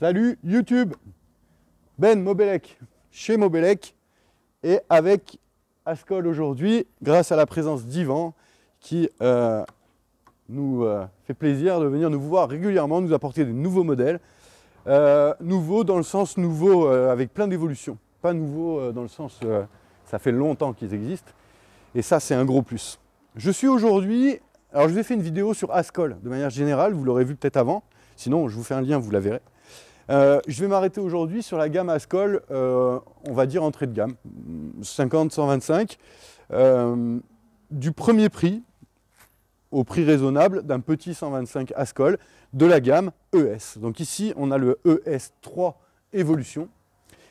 Salut YouTube Ben Mobelec chez Mobelec et avec Ascol aujourd'hui grâce à la présence d'Ivan qui euh, nous euh, fait plaisir de venir nous voir régulièrement, nous apporter des nouveaux modèles. Euh, nouveaux dans le sens nouveau avec plein d'évolutions, pas nouveau dans le sens ça fait longtemps qu'ils existent et ça c'est un gros plus. Je suis aujourd'hui, alors je vous ai fait une vidéo sur Ascol de manière générale, vous l'aurez vu peut-être avant, sinon je vous fais un lien, vous la verrez. Euh, je vais m'arrêter aujourd'hui sur la gamme Ascol, euh, on va dire entrée de gamme, 50-125, euh, du premier prix au prix raisonnable d'un petit 125 Ascol de la gamme ES. Donc ici, on a le ES3 Evolution.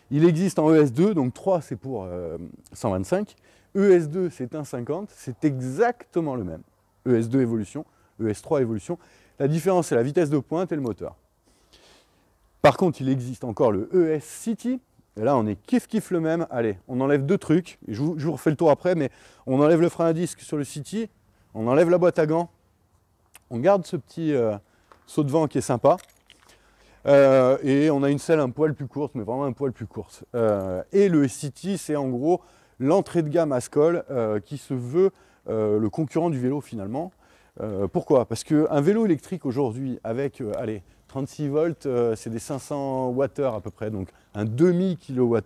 Il existe en ES2, donc 3 c'est pour 125. ES2 c'est 1,50, c'est exactement le même. ES2 Evolution, ES3 Evolution. La différence c'est la vitesse de pointe et le moteur. Par contre, il existe encore le ES City. Et là, on est kiff kiff le même. Allez, on enlève deux trucs. Je vous, je vous refais le tour après, mais on enlève le frein à disque sur le City. On enlève la boîte à gants. On garde ce petit euh, saut de vent qui est sympa. Euh, et on a une selle un poil plus courte, mais vraiment un poil plus courte. Euh, et le City, c'est en gros l'entrée de gamme Ascol qui se veut le concurrent du vélo finalement. pourquoi Parce qu'un vélo électrique aujourd'hui avec, allez, 36 volts, euh, c'est des 500 Wh à peu près, donc un demi kWh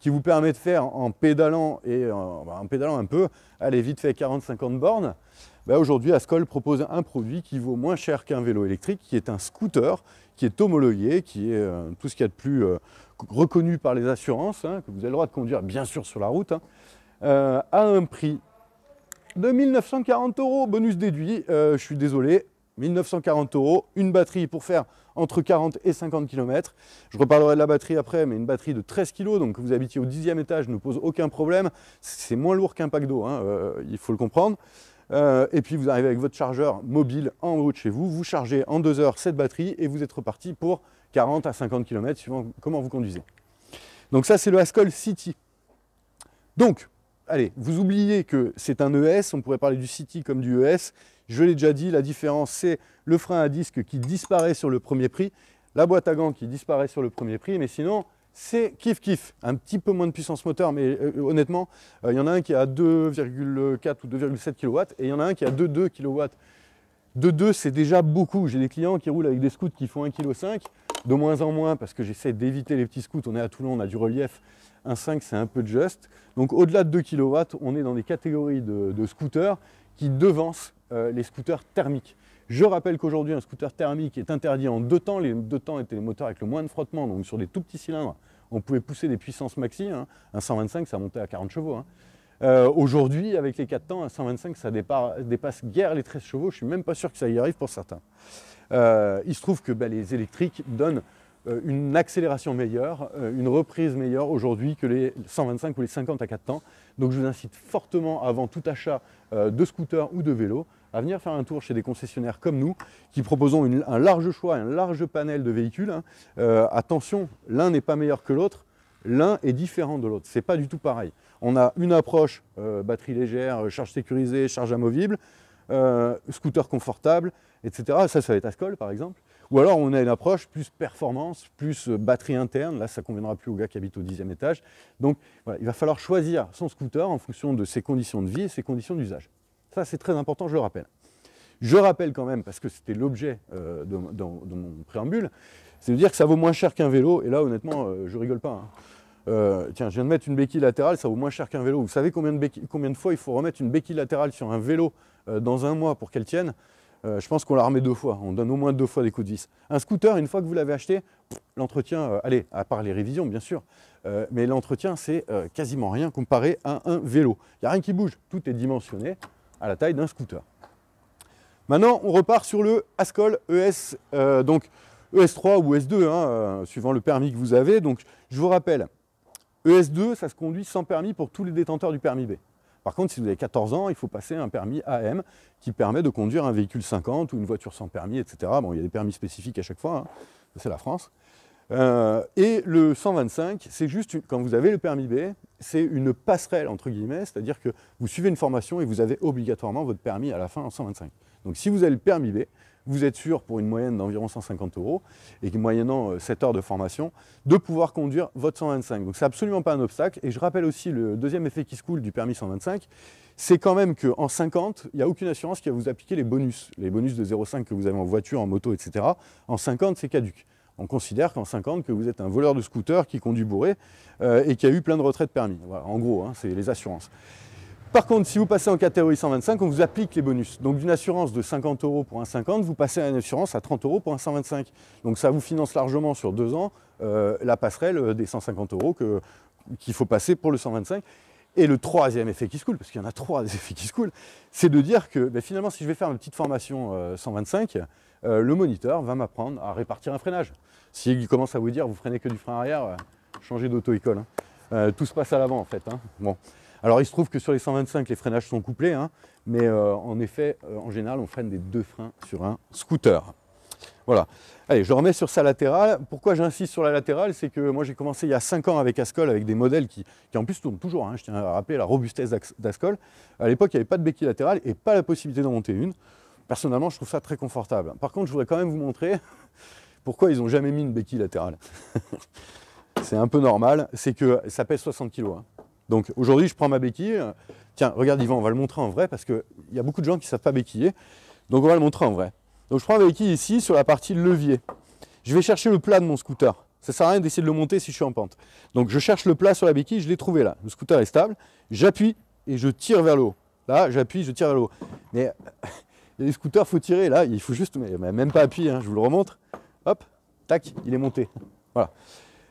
qui vous permet de faire en pédalant et euh, bah, en pédalant un peu, allez vite fait 40-50 bornes. Bah, aujourd'hui, Ascol propose un produit qui vaut moins cher qu'un vélo électrique, qui est un scooter, qui est homologué, qui est euh, tout ce qu'il y a de plus reconnu par les assurances, hein, que vous avez le droit de conduire bien sûr sur la route, hein, à un prix de 1940 euros, bonus déduit. je suis désolé, 1940 euros, une batterie pour faire entre 40 et 50 km. Je reparlerai de la batterie après, mais une batterie de 13 kg, donc vous habitiez au dixième étage, ne pose aucun problème. C'est moins lourd qu'un pack d'eau, hein, euh, il faut le comprendre. Euh, et puis vous arrivez avec votre chargeur mobile en route chez vous, vous chargez en deux heures cette batterie et vous êtes reparti pour 40 à 50 km suivant comment vous conduisez. Donc ça c'est le Ascol City. Donc allez, vous oubliez que c'est un ES, on pourrait parler du City comme du ES. Je l'ai déjà dit, la différence c'est le frein à disque qui disparaît sur le premier prix, la boîte à gants qui disparaît sur le premier prix, mais sinon c'est kiff kiff, un petit peu moins de puissance moteur, mais euh, honnêtement, euh, il y en a un qui a 2,4 ou 2,7 kW et il y en a un qui a 2,2 kW. 2,2 c'est déjà beaucoup, j'ai des clients qui roulent avec des scouts qui font 1,5 kg, de moins en moins parce que j'essaie d'éviter les petits scouts, on est à Toulon, on a du relief, un 5 c'est un peu juste. Donc au-delà de 2 kW, on est dans des catégories de, scooters qui devancent euh, les scooters thermiques. Je rappelle qu'aujourd'hui un scooter thermique est interdit en deux temps. Les deux temps étaient les moteurs avec le moins de frottement, donc sur des tout petits cylindres, on pouvait pousser des puissances maxi. Hein. Un 125 ça montait à 40 chevaux. Hein. Euh, aujourd'hui, avec les 4 temps, un 125 ça dépasse guère les 13 chevaux. Je ne suis même pas sûr que ça y arrive pour certains. Euh, il se trouve que ben, les électriques donnent euh, une accélération meilleure, euh, une reprise meilleure aujourd'hui que les 125 ou les 50 à 4 temps. Donc je vous incite fortement avant tout achat euh, de scooter ou de vélo à venir faire un tour chez des concessionnaires comme nous qui proposons un large choix, un large panel de véhicules. Hein. attention, l'un n'est pas meilleur que l'autre, l'un est différent de l'autre, c'est pas du tout pareil. On a une approche batterie légère, charge sécurisée, charge amovible, scooter confortable, etc. Ça, ça va être Ascol par exemple. Ou alors on a une approche plus performance, plus euh, batterie interne, là ça conviendra plus aux gars qui habitent au dixième étage. Donc voilà, il va falloir choisir son scooter en fonction de ses conditions de vie et ses conditions d'usage. Ça c'est très important, je le rappelle. Je rappelle quand même, parce que c'était l'objet euh, de, mon préambule, c'est de dire que ça vaut moins cher qu'un vélo, et là honnêtement euh, je rigole pas. Hein. tiens, je viens de mettre une béquille latérale, ça vaut moins cher qu'un vélo. Vous savez combien de, combien de, fois il faut remettre une béquille latérale sur un vélo dans un mois pour qu'elle tienne euh, je pense qu'on la remet deux fois. On donne au moins deux fois des coups de vis. Un scooter, une fois que vous l'avez acheté, l'entretien, euh, allez, à part les révisions, bien sûr, euh, mais l'entretien, c'est quasiment rien comparé à un vélo. Il n'y a rien qui bouge. Tout est dimensionné à la taille d'un scooter. Maintenant, on repart sur le Ascol ES, donc ES3 ou ES2, hein, suivant le permis que vous avez. Donc, je vous rappelle, ES2, ça se conduit sans permis pour tous les détenteurs du permis B. Par contre, si vous avez 14 ans, il faut passer un permis AM qui permet de conduire un véhicule 50 ou une voiture sans permis, etc. Bon, il y a des permis spécifiques à chaque fois, hein. c'est la France. Euh, et le 125, c'est juste, quand vous avez le permis B, c'est une passerelle, entre guillemets, c'est-à-dire que vous suivez une formation et vous avez obligatoirement votre permis à la fin en 125. Donc si vous avez le permis B, vous êtes sûr pour une moyenne d'environ 150 euros et moyennant 7 euh, heures de formation, de pouvoir conduire votre 125. Donc c'est absolument pas un obstacle. Et je rappelle aussi le deuxième effet qui se coule du permis 125, c'est quand même qu'en 50, il n'y a aucune assurance qui va vous appliquer les bonus. Les bonus de 0,5 que vous avez en voiture, en moto, etc. En 50, c'est caduque. On considère qu'en 50, que vous êtes un voleur de scooter qui conduit bourré euh, et qui a eu plein de retraits de permis. en gros, hein, c'est les assurances. Par contre, si vous passez en catégorie 125, on vous applique les bonus. Donc d'une assurance de 50 euros pour 50, vous passez à une assurance à 30 euros pour un 1,25. Donc ça vous finance largement sur deux ans euh, la passerelle euh, des 150 euros qu'il faut passer pour le 125. Et le troisième effet qui se coule, parce qu'il y en a trois des effets qui se coulent, c'est de dire que ben, finalement, si je vais faire une petite formation 125, euh, le moniteur va m'apprendre à répartir un freinage. S'il commence à vous dire, vous freinez que du frein arrière, changez d'auto-école. Hein. tout se passe à l'avant en fait. Hein. Bon. Alors il se trouve que sur les 125, les freinages sont couplés, hein, mais euh, en effet, euh, en général, on freine des deux freins sur un scooter. Voilà. Allez, je remets sur sa latérale. Pourquoi j'insiste sur la latérale C'est que moi j'ai commencé il y a 5 ans avec Ascol, avec des modèles qui, en plus tournent toujours. Hein, je tiens à rappeler la robustesse d'Ascol. À l'époque, il n'y avait pas de béquille latérale et pas la possibilité d'en monter une. Personnellement, je trouve ça très confortable. Par contre, je voudrais quand même vous montrer pourquoi ils n'ont jamais mis une béquille latérale. c'est un peu normal, c'est que ça pèse 60 kg. Donc aujourd'hui, je prends ma béquille. Tiens, regarde Yvan, on va le montrer en vrai parce qu'il y a beaucoup de gens qui ne savent pas béquiller. Donc on va le montrer en vrai. Donc je prends ma béquille ici sur la partie levier. Je vais chercher le plat de mon scooter. Ça ne sert à rien d'essayer de le monter si je suis en pente. Donc je cherche le plat sur la béquille, je l'ai trouvé là. Le scooter est stable. J'appuie et je tire vers le haut. Là, j'appuie, je tire vers le haut. Mais les scooters, faut tirer. Là, il faut juste, mais même pas appuyer, hein, je vous le remontre. Hop, tac, il est monté. Voilà.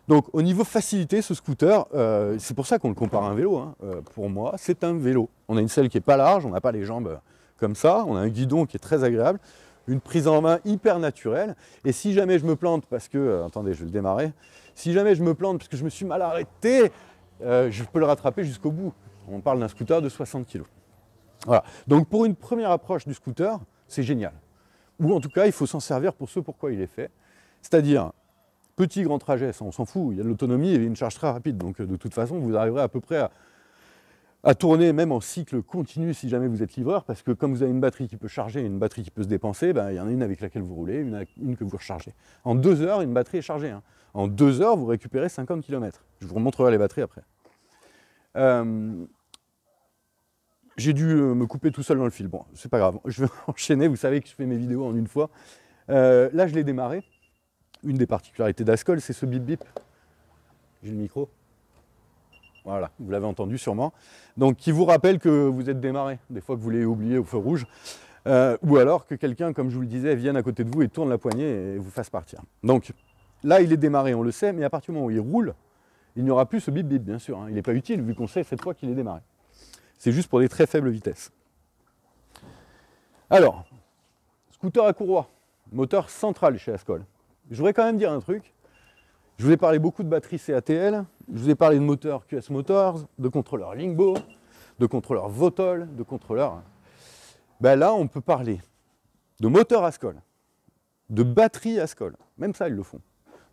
Donc au niveau facilité, ce scooter, euh, c'est pour ça qu'on le compare à un vélo. Hein. Euh, pour moi, c'est un vélo. On a une selle qui n'est pas large, on n'a pas les jambes euh, comme ça, on a un guidon qui est très agréable, une prise en main hyper naturelle. Et si jamais je me plante, parce que, attendez, je vais le démarrer, si jamais je me plante parce que je me suis mal arrêté, je peux le rattraper jusqu'au bout. On parle d'un scooter de 60 kg. Voilà. Donc pour une première approche du scooter, c'est génial. Ou en tout cas, il faut s'en servir pour ce pourquoi il est fait. C'est-à-dire Petit, grand trajet, ça on s'en fout, il y a de l'autonomie et une charge très rapide, donc euh, de toute façon vous arriverez à peu près à, tourner même en cycle continu si jamais vous êtes livreur, parce que comme vous avez une batterie qui peut charger et une batterie qui peut se dépenser, ben, il y en a une avec laquelle vous roulez, une, une que vous rechargez. En deux heures, une batterie est chargée. Hein. En deux heures, vous récupérez 50 km. Je vous remontrerai les batteries après. Euh, j'ai dû euh, me couper tout seul dans le fil. Bon, c'est pas grave, je vais enchaîner, vous savez que je fais mes vidéos en une fois. là, je l'ai démarré une des particularités d'Ascol, c'est ce bip bip. J'ai le micro. Voilà, vous l'avez entendu sûrement. Donc qui vous rappelle que vous êtes démarré, des fois que vous l'avez oublié au feu rouge. Euh, ou alors que quelqu'un, comme je vous le disais, vienne à côté de vous et tourne la poignée et vous fasse partir. Donc là, il est démarré, on le sait, mais à partir du moment où il roule, il n'y aura plus ce bip bip, bien sûr. Hein. Il n'est pas utile vu qu'on sait cette fois qu'il est démarré. C'est juste pour des très faibles vitesses. Alors, scooter à courroie, moteur central chez Ascol. Je voudrais quand même dire un truc. Je vous ai parlé beaucoup de batterie CATL, je vous ai parlé de moteurs QS Motors, de contrôleurs Lingbo, de contrôleurs Votol, de contrôleurs. Ben là, on peut parler de moteurs Ascol, de batteries Ascol, même ça, ils le font,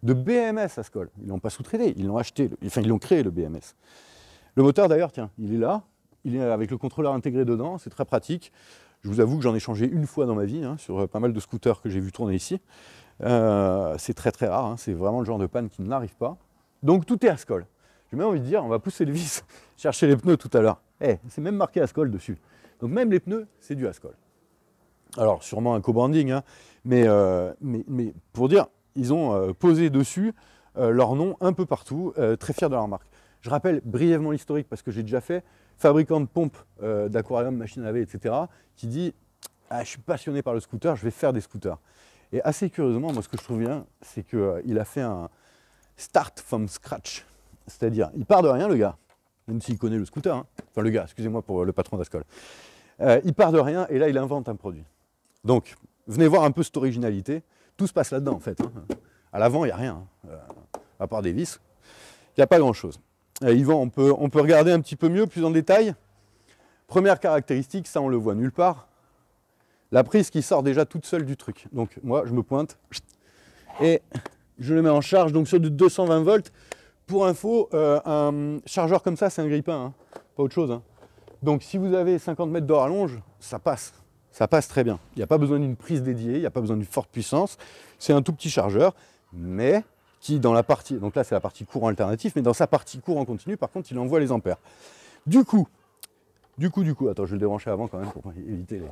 de BMS Ascol. Ils ne l'ont pas sous-traité, ils l'ont acheté, enfin, ils l'ont créé, le BMS. Le moteur, d'ailleurs, tiens, il est là, il est avec le contrôleur intégré dedans, c'est très pratique. Je vous avoue que j'en ai changé une fois dans ma vie, hein, sur pas mal de scooters que j'ai vu tourner ici. Euh, c'est très très rare, hein. c'est vraiment le genre de panne qui n'arrive pas. Donc tout est Ascol. J'ai même envie de dire, on va pousser le vis, chercher les pneus tout à l'heure. Eh, c'est même marqué Ascol dessus. Donc même les pneus, c'est du Ascol. Alors sûrement un co-branding, hein. euh, mais, pour dire, ils ont euh, posé dessus leur nom un peu partout, très fiers de leur marque. Je rappelle brièvement l'historique parce que j'ai déjà fait, fabricant de pompes d'aquarium, machine à laver, etc., qui dit ah, je suis passionné par le scooter, je vais faire des scooters. Et assez curieusement, moi ce que je trouve bien, c'est qu'il euh, a fait un start from scratch. C'est-à-dire, il part de rien le gars, même s'il connaît le scooter. Hein. Enfin le gars, excusez-moi pour euh, le patron d'Ascol. Euh, il part de rien et là il invente un produit. Donc, venez voir un peu cette originalité. Tout se passe là-dedans en fait. Hein. À l'avant, il n'y a rien. Hein. à part des vis, il n'y a pas grand-chose. Yvan, on peut, on peut regarder un petit peu mieux, plus en détail. Première caractéristique, ça on le voit nulle part, la prise qui sort déjà toute seule du truc. Donc moi, je me pointe et je le mets en charge, donc sur du 220 volts. Pour info, euh, un chargeur comme ça, c'est un grippin, hein. pas autre chose. Hein. Donc si vous avez 50 mètres de rallonge, ça passe. Ça passe très bien. Il n'y a pas besoin d'une prise dédiée, il n'y a pas besoin d'une forte puissance. C'est un tout petit chargeur, mais qui dans la partie, donc là c'est la partie courant alternatif, mais dans sa partie courant continu, par contre, il envoie les ampères. Du coup, du coup, du coup, attends, je le débrancher avant quand même pour éviter les,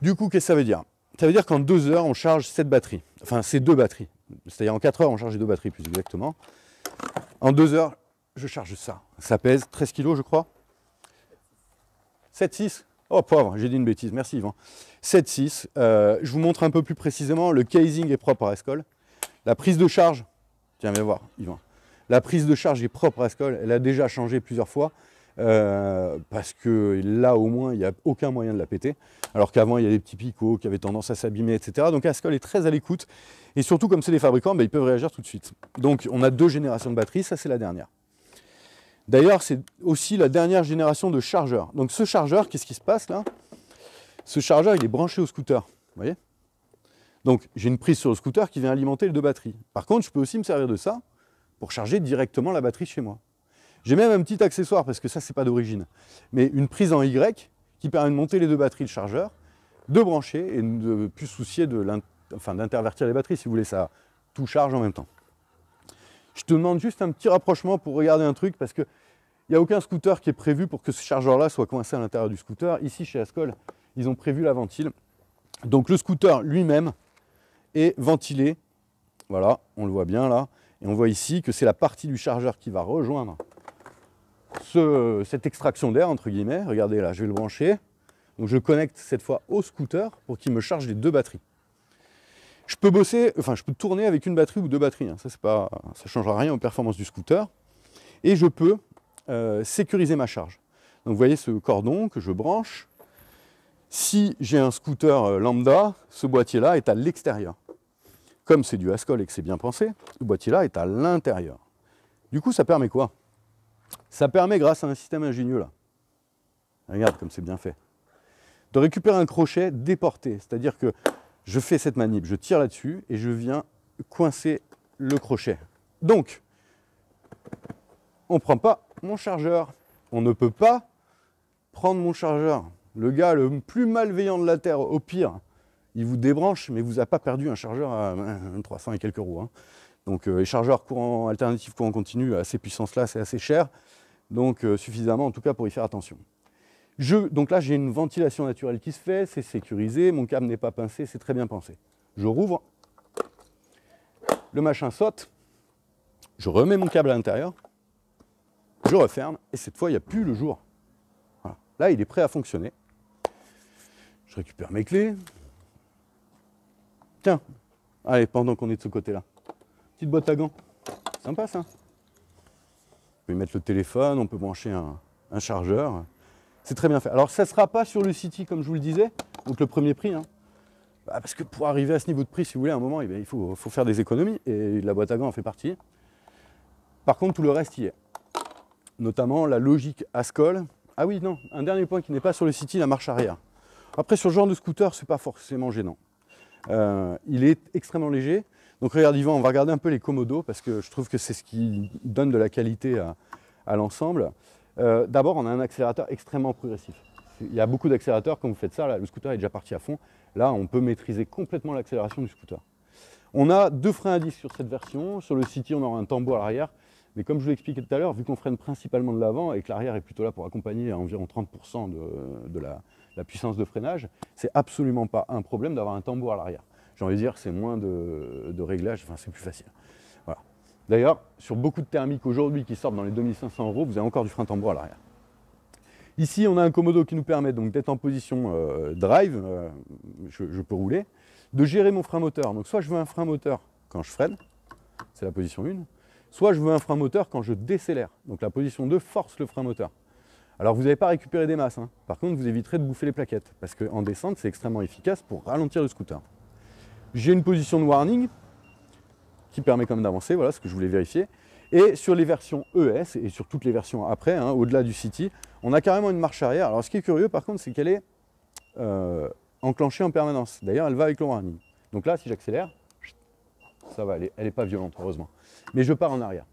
du coup, qu'est-ce que ça veut dire Ça veut dire qu'en deux heures, on charge cette batterie. Enfin, ces deux batteries. C'est-à-dire en quatre heures, on charge les deux batteries, plus exactement. En deux heures, je charge ça. Ça pèse 13 kg, je crois. 7,6 Oh, pauvre, j'ai dit une bêtise. Merci, Yvan. 7,6. Euh, je vous montre un peu plus précisément. Le casing est propre à Escol. La prise de charge, tiens, viens voir, Yvan. La prise de charge est propre à Escol. Elle a déjà changé plusieurs fois. Euh, parce que là au moins il n'y a aucun moyen de la péter, alors qu'avant il y a des petits picots qui avaient tendance à s'abîmer, etc. Donc Ascol est très à l'écoute, et surtout comme c'est des fabricants, ben, ils peuvent réagir tout de suite. Donc on a deux générations de batteries, ça c'est la dernière. D'ailleurs c'est aussi la dernière génération de chargeurs. Donc ce chargeur, qu'est-ce qui se passe là Ce chargeur il est branché au scooter, vous voyez donc j'ai une prise sur le scooter qui vient alimenter les deux batteries. Par contre, je peux aussi me servir de ça pour charger directement la batterie chez moi. J'ai même un petit accessoire, parce que ça, c'est pas d'origine, mais une prise en Y qui permet de monter les deux batteries, de chargeur, de brancher et de ne plus soucier d'intervertir les batteries, si vous voulez, ça tout charge en même temps. Je te demande juste un petit rapprochement pour regarder un truc, parce qu'il n'y a aucun scooter qui est prévu pour que ce chargeur-là soit coincé à l'intérieur du scooter. Ici, chez Ascol, ils ont prévu la ventile. Donc le scooter lui-même est ventilé. Voilà, on le voit bien là. Et on voit ici que c'est la partie du chargeur qui va rejoindre cette extraction d'air, entre guillemets, regardez là, je vais le brancher. Donc je connecte cette fois au scooter pour qu'il me charge les deux batteries. Je peux bosser, enfin je peux tourner avec une batterie ou deux batteries, hein. ça ne pas, ça changera rien aux performances du scooter. Et je peux euh, sécuriser ma charge. Donc vous voyez ce cordon que je branche. Si j'ai un scooter euh, lambda, ce boîtier-là est à l'extérieur. Comme c'est du Ascol et que c'est bien pensé, ce boîtier-là est à l'intérieur. Du coup, ça permet quoi ça permet, grâce à un système ingénieux là, regarde comme c'est bien fait, de récupérer un crochet déporté. C'est-à-dire que je fais cette manip, je tire là-dessus et je viens coincer le crochet. Donc, on ne prend pas mon chargeur. On ne peut pas prendre mon chargeur. Le gars le plus malveillant de la Terre, au pire, il vous débranche, mais vous a pas perdu un chargeur à 300 et quelques roues. Hein. Donc euh, les chargeurs courant alternatifs, courant continu, à ces puissances-là, c'est assez cher donc euh, suffisamment en tout cas pour y faire attention. donc là, j'ai une ventilation naturelle qui se fait, c'est sécurisé, mon câble n'est pas pincé, c'est très bien pensé. Je rouvre, le machin saute, je remets mon câble à l'intérieur, je referme, et cette fois, il n'y a plus le jour. Là, il est prêt à fonctionner. Je récupère mes clés. Tiens, allez, pendant qu'on est de ce côté-là, petite boîte à gants. Sympa ça peut mettre le téléphone, on peut brancher un, chargeur. C'est très bien fait. Alors ça ne sera pas sur le City comme je vous le disais, donc le premier prix. Hein. Bah, parce que pour arriver à ce niveau de prix, si vous voulez, à un moment, eh il faut, faire des économies et la boîte à gants en fait partie. Par contre, tout le reste y est. Notamment la logique Ascol. Ah oui, non, un dernier point qui n'est pas sur le City, la marche arrière. Après, sur ce genre de scooter, c'est pas forcément gênant. Euh, il est extrêmement léger. Donc regarde Yvan, on va regarder un peu les commodos parce que je trouve que c'est ce qui donne de la qualité à, l'ensemble. Euh, d'abord, on a un accélérateur extrêmement progressif. Il y a beaucoup d'accélérateurs, quand vous faites ça, le scooter est déjà parti à fond. Là, on peut maîtriser complètement l'accélération du scooter. On a deux freins à disque sur cette version. Sur le City, on aura un tambour à l'arrière. Mais comme je vous l'expliquais tout à l'heure, vu qu'on freine principalement de l'avant et que l'arrière est plutôt là pour accompagner à environ 30% de, la, la, puissance de freinage, c'est absolument pas un problème d'avoir un tambour à l'arrière j'ai envie de dire, c'est moins de, réglages, enfin c'est plus facile. Voilà. D'ailleurs, sur beaucoup de thermiques aujourd'hui qui sortent dans les 2500 euros, vous avez encore du frein tambour à l'arrière. Ici, on a un commodo qui nous permet donc d'être en position euh, drive, euh, je, peux rouler, de gérer mon frein moteur. Donc soit je veux un frein moteur quand je freine, c'est la position 1, soit je veux un frein moteur quand je décélère. Donc la position 2 force le frein moteur. Alors vous n'avez pas récupéré des masses, hein. par contre vous éviterez de bouffer les plaquettes, parce qu'en descente c'est extrêmement efficace pour ralentir le scooter j'ai une position de warning qui permet quand même d'avancer, voilà ce que je voulais vérifier. Et sur les versions ES et sur toutes les versions après, hein, au-delà du City, on a carrément une marche arrière. Alors ce qui est curieux par contre, c'est qu'elle est, euh, enclenchée en permanence. D'ailleurs, elle va avec le warning. Donc là, si j'accélère, ça va, elle n'est pas violente, heureusement. Mais je pars en arrière.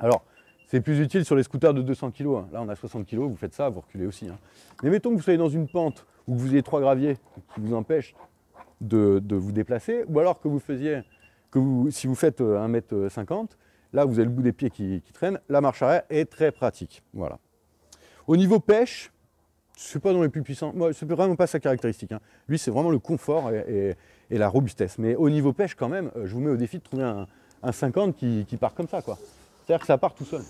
Alors, c'est plus utile sur les scooters de 200 kg. Hein. Là, on a 60 kg, vous faites ça, vous reculez aussi. Hein. Mais mettons que vous soyez dans une pente ou que vous ayez trois graviers qui vous empêchent de, vous déplacer, ou alors que vous faisiez, que vous, si vous faites 1m50, euh, euh, là vous avez le bout des pieds qui, traînent traîne, la marche arrière est très pratique. Voilà. Au niveau pêche, c'est pas dans les plus puissants, c'est vraiment pas sa caractéristique. Hein. Lui, c'est vraiment le confort et, la robustesse. Mais au niveau pêche, quand même, euh, je vous mets au défi de trouver un, 50 qui, qui part comme ça, quoi. C'est-à-dire que ça part tout seul,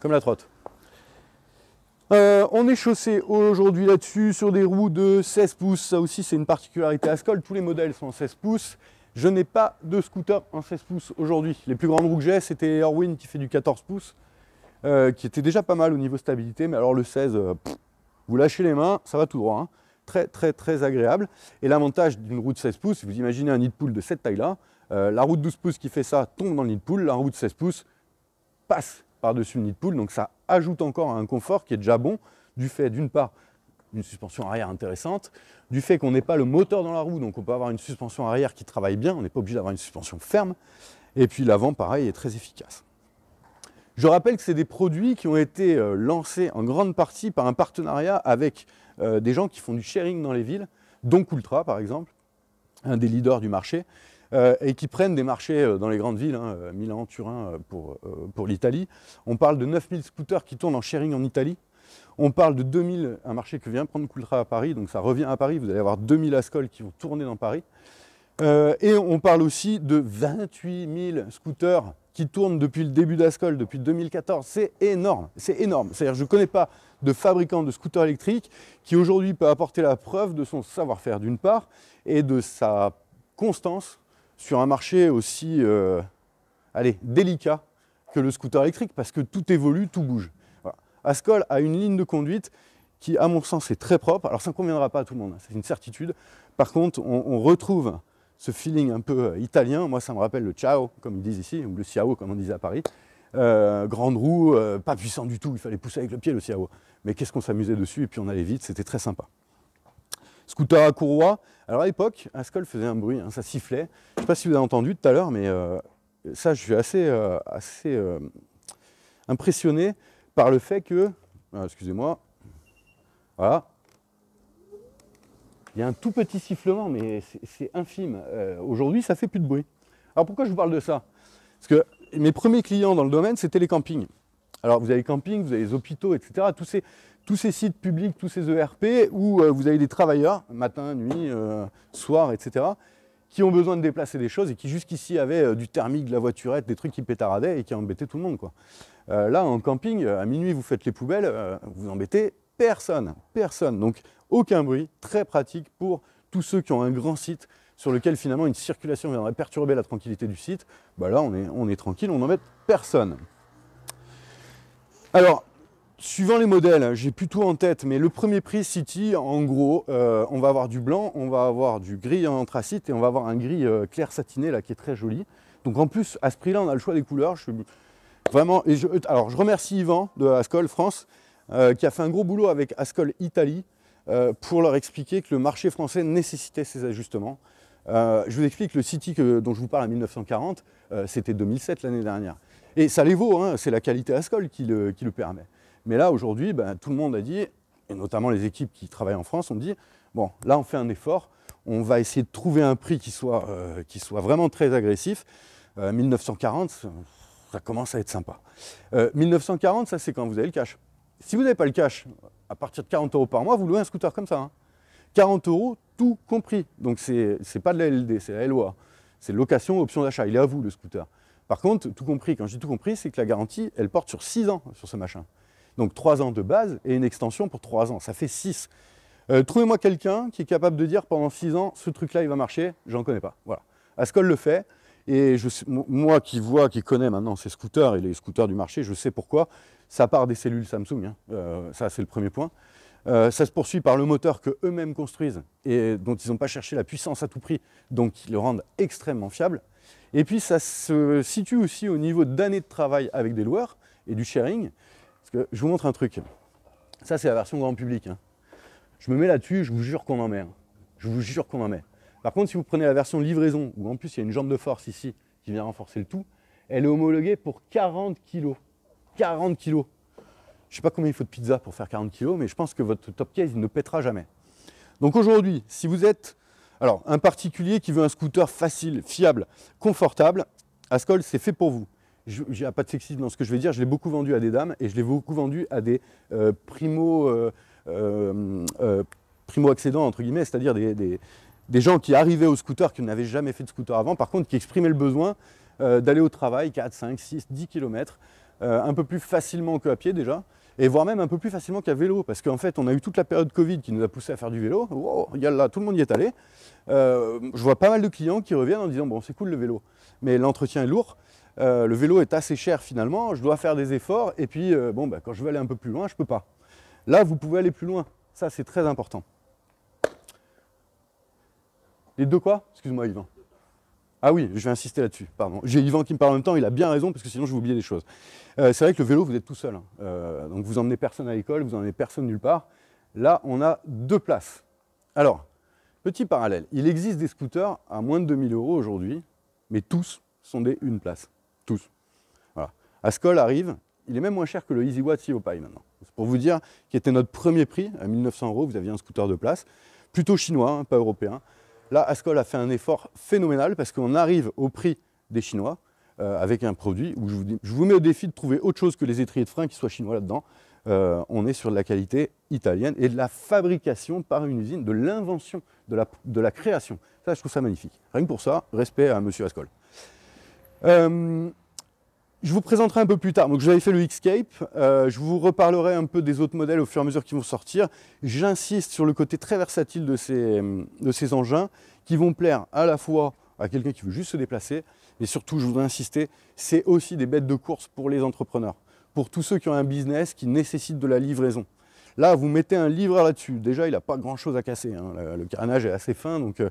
comme la trotte. Euh, on est chaussé aujourd'hui là-dessus sur des roues de 16 pouces. Ça aussi, c'est une particularité à Ascol. Tous les modèles sont en 16 pouces. Je n'ai pas de scooter en 16 pouces aujourd'hui. Les plus grandes roues que j'ai, c'était Erwin qui fait du 14 pouces, euh, qui était déjà pas mal au niveau stabilité. Mais alors le 16, euh, vous lâchez les mains, ça va tout droit. Hein. Très, très, très agréable. Et l'avantage d'une roue de 16 pouces, vous imaginez un nid de de cette taille-là. la roue de 12 pouces qui fait ça tombe dans le nid de La roue de 16 pouces passe par-dessus le nid de poule. Donc ça ajoute encore un confort qui est déjà bon du fait d'une part d'une suspension arrière intéressante, du fait qu'on n'ait pas le moteur dans la roue, donc on peut avoir une suspension arrière qui travaille bien, on n'est pas obligé d'avoir une suspension ferme, et puis l'avant pareil est très efficace. Je rappelle que c'est des produits qui ont été euh, lancés en grande partie par un partenariat avec euh, des gens qui font du sharing dans les villes, dont Ultra par exemple, un des leaders du marché, euh, et qui prennent des marchés euh, dans les grandes villes, hein, euh, Milan, Turin pour, pour l'Italie. On parle de 9000 scooters qui tournent en sharing en Italie. On parle de 2000, un marché que vient prendre Coultra à Paris, donc ça revient à Paris, vous allez avoir 2000 Ascol qui vont tourner dans Paris. et on parle aussi de 28 000 scooters qui tournent depuis le début d'Ascol, depuis 2014. C'est énorme, c'est énorme. C'est-à-dire, je ne connais pas de fabricant de scooters électriques qui aujourd'hui peut apporter la preuve de son savoir-faire d'une part et de sa constance sur un marché aussi euh, allez, délicat que le scooter électrique parce que tout évolue, tout bouge. Ascol a une ligne de conduite qui, à mon sens, est très propre. Alors ça ne conviendra pas à tout le monde, hein, c'est une certitude. Par contre, on, retrouve ce feeling un peu euh, italien. Moi, ça me rappelle le ciao, comme ils disent ici, ou le ciao, comme on disait à Paris. Euh, grande roue, pas puissant du tout, il fallait pousser avec le pied le ciao. Mais qu'est-ce qu'on s'amusait dessus, et puis on allait vite, c'était très sympa scooter à courroie. Alors à l'époque, Ascol faisait un bruit, hein, ça sifflait. Je ne sais pas si vous avez entendu tout à l'heure, mais euh, ça, je suis assez, euh, assez euh, impressionné par le fait que, ah, excusez-moi, voilà, il y a un tout petit sifflement, mais c'est infime. Aujourd'hui, ça fait plus de bruit. Alors pourquoi je vous parle de ça Parce que mes premiers clients dans le domaine, c'était les campings. Alors vous avez les campings, vous avez les hôpitaux, etc. Tous ces, tous ces sites publics, tous ces ERP où euh, vous avez des travailleurs, matin, nuit, euh, soir, etc., qui ont besoin de déplacer des choses et qui jusqu'ici avaient euh, du thermique, de la voiturette, des trucs qui pétaradaient et qui embêtaient tout le monde. là, en camping, à minuit, vous faites les poubelles, vous embêtez personne, personne. Donc, aucun bruit, très pratique pour tous ceux qui ont un grand site sur lequel finalement une circulation viendrait perturber la tranquillité du site. Bah là, on est, on est tranquille, on n'embête personne. Alors, Suivant les modèles, hein, j'ai plutôt en tête, mais le premier prix City, en gros, euh, on va avoir du blanc, on va avoir du gris en anthracite et on va avoir un gris euh, clair satiné là qui est très joli. Donc en plus, à ce prix-là, on a le choix des couleurs. Je vraiment. alors je remercie Yvan de Ascol France euh, qui a fait un gros boulot avec Ascol Italie pour leur expliquer que le marché français nécessitait ces ajustements. je vous explique le City dont je vous parle en 1940, c'était 2007 l'année dernière. Et ça les vaut, hein, c'est la qualité Ascol qui le permet. Mais là, aujourd'hui, ben, tout le monde a dit, et notamment les équipes qui travaillent en France, ont dit, bon, là, on fait un effort, on va essayer de trouver un prix qui soit, euh, vraiment très agressif. 1940, euh, ça commence à être sympa. 1940, euh, ça, c'est quand vous avez le cash. Si vous n'avez pas le cash, à partir de 40 euros par mois, vous louez un scooter comme ça. 40 hein. euros, tout compris. Donc, c'est n'est pas de la LLD, c'est la LOA. C'est location, option d'achat. Il est à vous, le scooter. Par contre, tout compris, quand je dis tout compris, c'est que la garantie, elle porte sur 6 ans sur ce machin. Donc 3 ans de base et une extension pour 3 ans, ça fait 6. Euh, trouvez-moi quelqu'un qui est capable de dire pendant 6 ans, ce truc-là, il va marcher, j'en connais pas. Voilà. Ascol le fait, et moi qui vois, qui connais maintenant ces scooters et les scooters du marché, je sais pourquoi. Ça part des cellules Samsung, hein. euh, ça c'est le premier point. Euh, ça se poursuit par le moteur queux mêmes construisent et dont ils n'ont pas cherché la puissance à tout prix, donc ils le rendent extrêmement fiable. Et puis ça se situe aussi au niveau d'années de travail avec des loueurs et du sharing je vous montre un truc. Ça, c'est la version grand public. Hein. Je me mets là-dessus, je vous jure qu'on en met. Hein. Je vous jure qu'on en met. Par contre, si vous prenez la version livraison, où en plus il y a une jambe de force ici qui vient renforcer le tout, elle est homologuée pour 40 kg. 40 kg. Je ne sais pas combien il faut de pizza pour faire 40 kg, mais je pense que votre top case ne pètera jamais. Donc aujourd'hui, si vous êtes alors, un particulier qui veut un scooter facile, fiable, confortable, Ascol, c'est fait pour vous il n'y a pas de sexisme dans ce que je vais dire, je l'ai beaucoup vendu à des dames et je l'ai beaucoup vendu à des euh, euh, euh, primo, accédants, entre guillemets, c'est-à-dire des, gens qui arrivaient au scooter, qui n'avaient jamais fait de scooter avant, par contre qui exprimaient le besoin d'aller au travail 4, 5, 6, 10 km, un peu plus facilement qu'à pied déjà, et voire même un peu plus facilement qu'à vélo, parce qu'en fait on a eu toute la période Covid qui nous a poussé à faire du vélo, là, tout le monde y est allé. je vois pas mal de clients qui reviennent en disant bon c'est cool le vélo, mais l'entretien est lourd, euh, le vélo est assez cher finalement, je dois faire des efforts, et puis euh, bon, bah, quand je veux aller un peu plus loin, je ne peux pas. Là, vous pouvez aller plus loin, ça c'est très important. Les deux quoi Excuse-moi Yvan. Ah oui, je vais insister là-dessus, pardon. J'ai Yvan qui me parle en même temps, il a bien raison, parce que sinon je vais oublier des choses. Euh, c'est vrai que le vélo, vous êtes tout seul. Hein. donc vous emmenez personne à l'école, vous n'emmenez personne nulle part. Là, on a deux places. Alors, petit parallèle, il existe des scooters à moins de 2000 euros aujourd'hui, mais tous sont des une place. Tous. Voilà. Ascol arrive, il est même moins cher que le EasyWatt EOPI maintenant. C'est pour vous dire qui était notre premier prix, à 1900 euros, vous aviez un scooter de place, plutôt chinois, hein, pas européen. Là, Ascol a fait un effort phénoménal parce qu'on arrive au prix des Chinois euh, avec un produit où je vous, mets au défi de trouver autre chose que les étriers de frein qui soient chinois là-dedans. Euh, on est sur de la qualité italienne et de la fabrication par une usine, de l'invention, de la, de la création. Ça, je trouve ça magnifique. Rien que pour ça, respect à Monsieur Ascol. Euh, je vous présenterai un peu plus tard. Donc, j'avais fait le Xscape. Euh, je vous reparlerai un peu des autres modèles au fur et à mesure qu'ils vont sortir. J'insiste sur le côté très versatile de ces, engins qui vont plaire à la fois à quelqu'un qui veut juste se déplacer, mais surtout, je voudrais insister, c'est aussi des bêtes de course pour les entrepreneurs, pour tous ceux qui ont un business qui nécessite de la livraison. Là, vous mettez un livreur là-dessus. Déjà, il n'a pas grand-chose à casser. Hein. Le, carnage est assez fin, donc euh,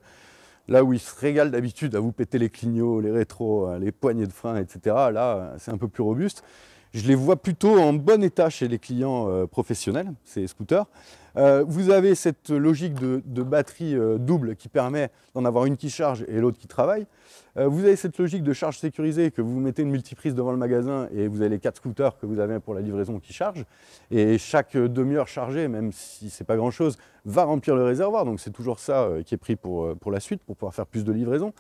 Là où il se régale d'habitude à vous péter les clignots, les rétros, hein, les poignées de frein, etc., là, c'est un peu plus robuste. Je les vois plutôt en bon état chez les clients euh, professionnels, ces scooters. Euh, vous avez cette logique de, batterie euh, double qui permet d'en avoir une qui charge et l'autre qui travaille. vous avez cette logique de charge sécurisée que vous mettez une multiprise devant le magasin et vous avez les quatre scooters que vous avez pour la livraison qui chargent. Et chaque demi-heure chargée, même si c'est pas grand-chose, va remplir le réservoir. Donc c'est toujours ça qui est pris pour, pour la suite, pour pouvoir faire plus de livraisons.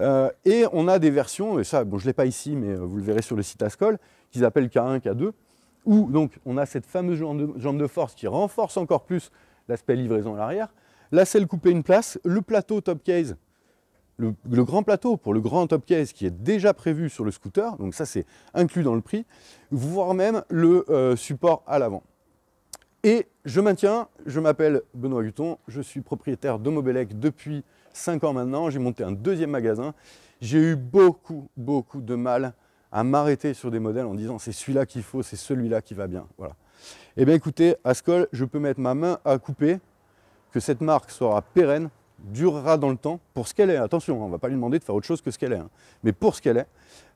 Euh, et on a des versions, et ça, bon, je ne l'ai pas ici, mais euh, vous le verrez sur le site Ascol, qu'ils appellent K1, K2, où donc on a cette fameuse jambe de, force qui renforce encore plus l'aspect livraison à l'arrière, la selle coupée une place, le plateau top case, le, grand plateau pour le grand top case qui est déjà prévu sur le scooter, donc ça c'est inclus dans le prix, voire même le euh, support à l'avant. Et je maintiens, je m'appelle Benoît Hutton, je suis propriétaire de Mobelec depuis 5 ans maintenant, j'ai monté un deuxième magasin. J'ai eu beaucoup, beaucoup de mal à m'arrêter sur des modèles en disant c'est celui-là qu'il faut, c'est celui-là qui va bien. Voilà. Eh bien écoutez, à ce je peux mettre ma main à couper que cette marque sera pérenne, durera dans le temps, pour ce qu'elle est. Attention, on ne va pas lui demander de faire autre chose que ce qu'elle est, hein. mais pour ce qu'elle est.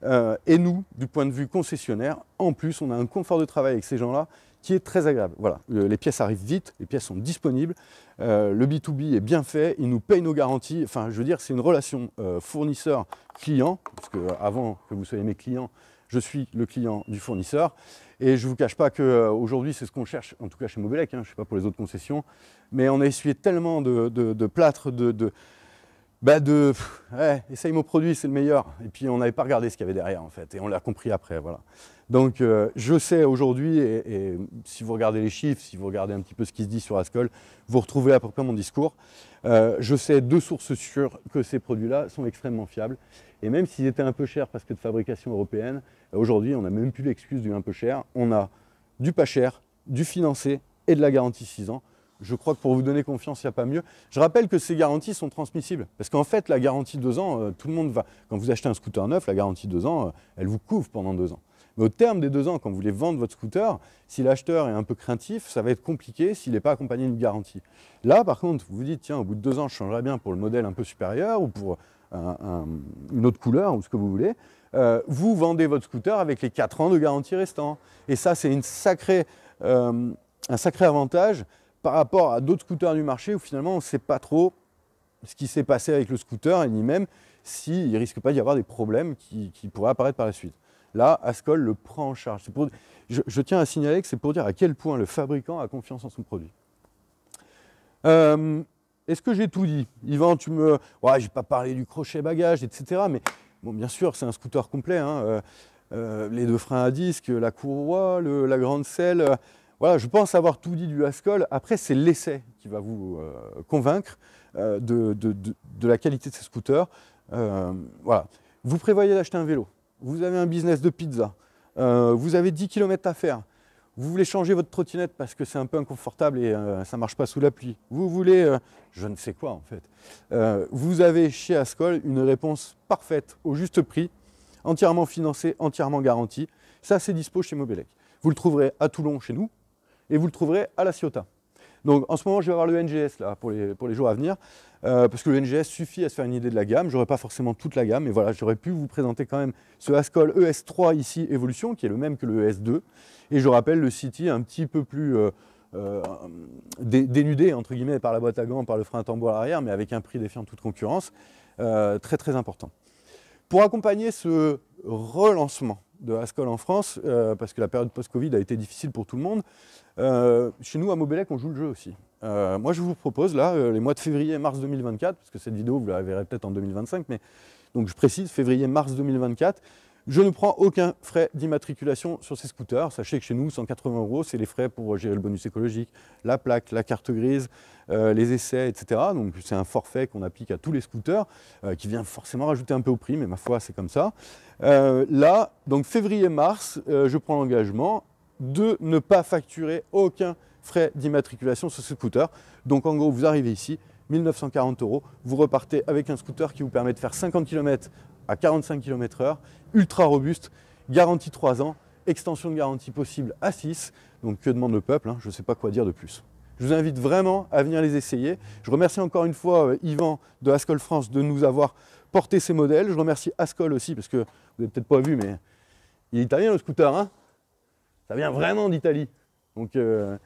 Euh, et nous, du point de vue concessionnaire, en plus, on a un confort de travail avec ces gens-là qui est très agréable. Voilà, les pièces arrivent vite, les pièces sont disponibles, euh, le B2B est bien fait, il nous paye nos garanties, enfin je veux dire c'est une relation euh, fournisseur-client, parce que euh, avant que vous soyez mes clients, je suis le client du fournisseur, et je ne vous cache pas qu'aujourd'hui c'est ce qu'on cherche, en tout cas chez Mobilec, hein, je ne sais pas pour les autres concessions, mais on a essuyé tellement de, plâtre, de bah de essaye mon produit, c'est le meilleur. Et puis on n'avait pas regardé ce qu'il y avait derrière en fait, et on l'a compris après. Voilà. Donc euh, je sais aujourd'hui, et, si vous regardez les chiffres, si vous regardez un petit peu ce qui se dit sur Ascol, vous retrouvez à peu près mon discours. Euh, je sais de sources sûres que ces produits-là sont extrêmement fiables. Et même s'ils étaient un peu chers parce que de fabrication européenne, aujourd'hui on n'a même plus l'excuse du un peu cher. On a du pas cher, du financé et de la garantie 6 ans je crois que pour vous donner confiance, il n'y a pas mieux. Je rappelle que ces garanties sont transmissibles. Parce qu'en fait, la garantie de 2 ans, euh, tout le monde va. Quand vous achetez un scooter neuf, la garantie de deux ans, euh, elle vous couvre pendant deux ans. Mais au terme des deux ans, quand vous voulez vendre votre scooter, si l'acheteur est un peu craintif, ça va être compliqué s'il n'est pas accompagné d'une garantie. Là, par contre, vous vous dites, tiens, au bout de deux ans, je changerais bien pour le modèle un peu supérieur ou pour euh, une autre couleur ou ce que vous voulez. vous vendez votre scooter avec les quatre ans de garantie restants. Et ça, c'est un sacré avantage par rapport à d'autres scooters du marché où finalement on ne sait pas trop ce qui s'est passé avec le scooter et ni même s'il ne risque pas d'y avoir des problèmes qui, pourraient apparaître par la suite. Là, Ascol le prend en charge. je, tiens à signaler que c'est pour dire à quel point le fabricant a confiance en son produit. Euh, est-ce que j'ai tout dit Yvan, tu me... Ouais, j'ai pas parlé du crochet bagage, etc. Mais bon, bien sûr, c'est un scooter complet. Hein. Euh, euh, les deux freins à disque, la courroie, la grande selle, voilà, je pense avoir tout dit du Haskell. Après, c'est l'essai qui va vous euh, convaincre euh, de, la qualité de ces scooters. Euh, voilà. Vous prévoyez d'acheter un vélo, vous avez un business de pizza, vous avez 10 km à faire, vous voulez changer votre trottinette parce que c'est un peu inconfortable et ça ne marche pas sous la pluie, vous voulez je ne sais quoi en fait. vous avez chez Ascol une réponse parfaite au juste prix, entièrement financée, entièrement garantie. Ça, c'est dispo chez Mobelec. Vous le trouverez à Toulon chez nous, et vous le trouverez à la Ciotat. Donc en ce moment, je vais avoir le NGS là pour les, pour les jours à venir, euh, parce que le NGS suffit à se faire une idée de la gamme. Je n'aurai pas forcément toute la gamme, mais voilà, j'aurais pu vous présenter quand même ce Ascol ES3 ici Evolution, qui est le même que le ES2, et je rappelle le City un petit peu plus euh, euh, dénudé entre guillemets par la boîte à gants, par le frein à tambour à l'arrière, mais avec un prix défiant toute concurrence, très très important. Pour accompagner ce relancement, de Haskell en France, euh, parce que la période post-Covid a été difficile pour tout le monde. Euh, chez nous, à Mobelec, on joue le jeu aussi. Euh, moi, je vous propose, là, les mois de février mars 2024, parce que cette vidéo, vous la verrez peut-être en 2025, mais donc je précise, février-mars 2024, je ne prends aucun frais d'immatriculation sur ces scooters. Sachez que chez nous, 180 euros, c'est les frais pour gérer le bonus écologique, la plaque, la carte grise, euh, les essais, etc. Donc c'est un forfait qu'on applique à tous les scooters, euh, qui vient forcément rajouter un peu au prix, mais ma foi, c'est comme ça. Euh, là, donc février-mars, je prends l'engagement de ne pas facturer aucun frais d'immatriculation sur ce scooter. Donc en gros, vous arrivez ici, 1940 euros, vous repartez avec un scooter qui vous permet de faire 50 km à 45 km/h, ultra robuste, garantie 3 ans, extension de garantie possible à 6. Donc que demande le peuple hein, Je ne sais pas quoi dire de plus. Je vous invite vraiment à venir les essayer. Je remercie encore une fois euh, Yvan de Ascol France de nous avoir porté ces modèles. Je remercie Ascol aussi parce que vous n'avez peut-être pas vu, mais il est italien le scooter. Hein. Ça vient vraiment d'Italie. Donc euh,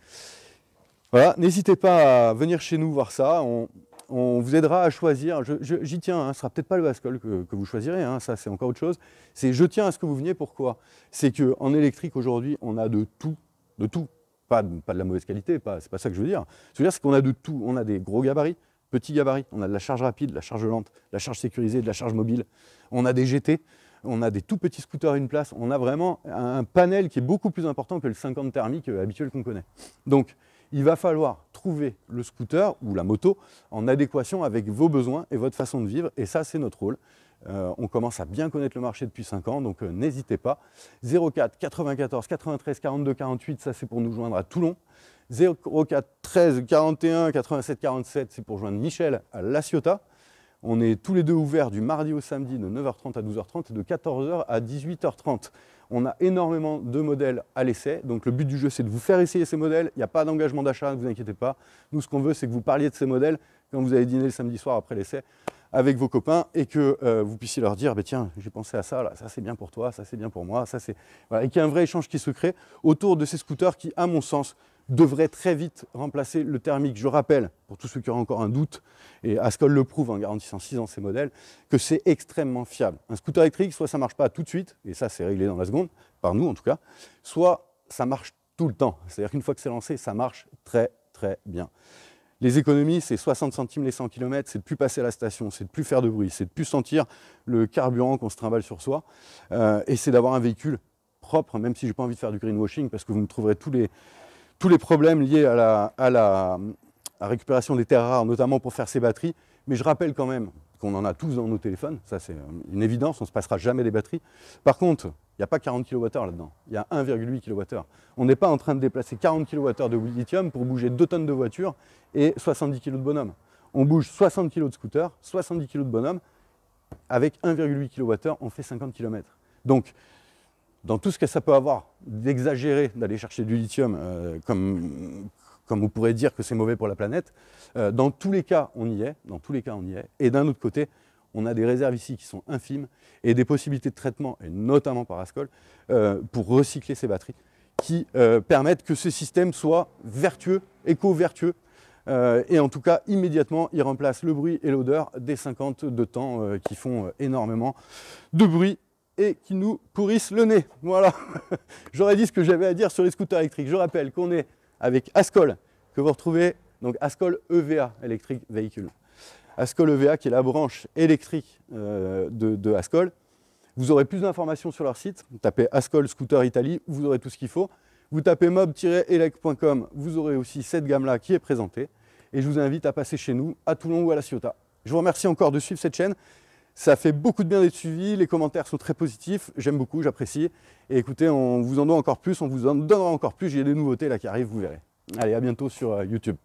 voilà, n'hésitez pas à venir chez nous voir ça. On, on vous aidera à choisir, j'y tiens, hein, ce ne sera peut-être pas le Haskell que, que vous choisirez, hein, ça c'est encore autre chose, c'est je tiens à ce que vous veniez, pourquoi C'est qu'en électrique aujourd'hui, on a de tout, de tout, pas de, la mauvaise qualité, c'est pas ça que je veux dire. je veux dire, c'est qu'on a de tout, on a des gros gabarits, petits gabarits, on a de la charge rapide, la charge lente, la charge sécurisée, de la charge mobile, on a des GT, on a des tout petits scooters à une place, on a vraiment un panel qui est beaucoup plus important que le 50 thermique euh, habituel qu'on connaît. Donc, il va falloir trouver le scooter ou la moto en adéquation avec vos besoins et votre façon de vivre. Et ça, c'est notre rôle. Euh, on commence à bien connaître le marché depuis 5 ans, donc euh, n'hésitez pas. 04 94 93 42 48, ça c'est pour nous joindre à Toulon. 04 13 41 87 47, c'est pour joindre Michel à La Ciotat. On est tous les deux ouverts du mardi au samedi de 9h30 à 12h30 et de 14h à 18h30. On a énormément de modèles à l'essai. Donc le but du jeu, c'est de vous faire essayer ces modèles. Il n'y a pas d'engagement d'achat, ne vous inquiétez pas. Nous, ce qu'on veut, c'est que vous parliez de ces modèles quand vous allez dîner le samedi soir après l'essai avec vos copains et que euh, vous puissiez leur dire, bah, tiens, j'ai pensé à ça, ça c'est bien pour toi, ça c'est bien pour moi, ça c'est... Voilà. Et qu'il y a un vrai échange qui se crée autour de ces scooters qui, à mon sens, devraient très vite remplacer le thermique. Je rappelle, pour tous ceux qui auraient encore un doute, et Ascol le prouve en garantissant 6 ans ces modèles, que c'est extrêmement fiable. Un scooter électrique, soit ça ne marche pas tout de suite, et ça c'est réglé dans la seconde, par nous en tout cas, soit ça marche tout le temps. C'est-à-dire qu'une fois que c'est lancé, ça marche très très bien. Les économies, c'est 60 centimes les 100 km, c'est de plus passer à la station, c'est de plus faire de bruit, c'est de plus sentir le carburant qu'on se trimballe sur soi, euh, et c'est d'avoir un véhicule propre, même si je n'ai pas envie de faire du greenwashing, parce que vous me trouverez tous les, tous les problèmes liés à la, à la récupération des terres rares, notamment pour faire ces batteries. Mais je rappelle quand même, on en a tous dans nos téléphones, ça c'est euh, une évidence, on ne se passera jamais des batteries. Par contre, il n'y a pas 40 kWh là-dedans, il y a 1,8 kWh. On n'est pas en train de déplacer 40 kWh de lithium pour bouger 2 tonnes de voitures et 70 kg de bonhomme. On bouge 60 kg de scooter, 70 kg de bonhomme, avec 1,8 kWh, on fait 50 km. Donc, dans tout ce que ça peut avoir d'exagérer d'aller chercher du lithium euh, comme, comme vous pourrait dire que c'est mauvais pour la planète. Euh, dans tous les cas, on y est. Dans tous les cas, on y est. Et d'un autre côté, on a des réserves ici qui sont infimes et des possibilités de traitement, et notamment par Ascol, euh, pour recycler ces batteries, qui euh, permettent que ce système soit vertueux, éco-vertueux, et en tout cas, immédiatement, il remplace le bruit et l'odeur des 50 de temps qui font énormément de bruit et qui nous pourrissent le nez. Voilà, j'aurais dit ce que j'avais à dire sur les scooters électriques. Je rappelle qu'on est avec Ascol, que vous retrouvez, donc Ascol EVA, électrique véhicule. Ascol EVA, qui est la branche électrique euh, de, Ascol. Vous aurez plus d'informations sur leur site. Vous tapez Ascol Scooter Italie, vous aurez tout ce qu'il faut. Vous tapez mob-elec.com, vous aurez aussi cette gamme-là qui est présentée. Et je vous invite à passer chez nous, à Toulon ou à la Ciotat. Je vous remercie encore de suivre cette chaîne. Ça fait beaucoup de bien d'être suivi, les commentaires sont très positifs, j'aime beaucoup, j'apprécie. Et écoutez, on vous en donne encore plus, on vous en donnera encore plus, Il y a des nouveautés là qui arrivent, vous verrez. Allez, à bientôt sur euh, YouTube.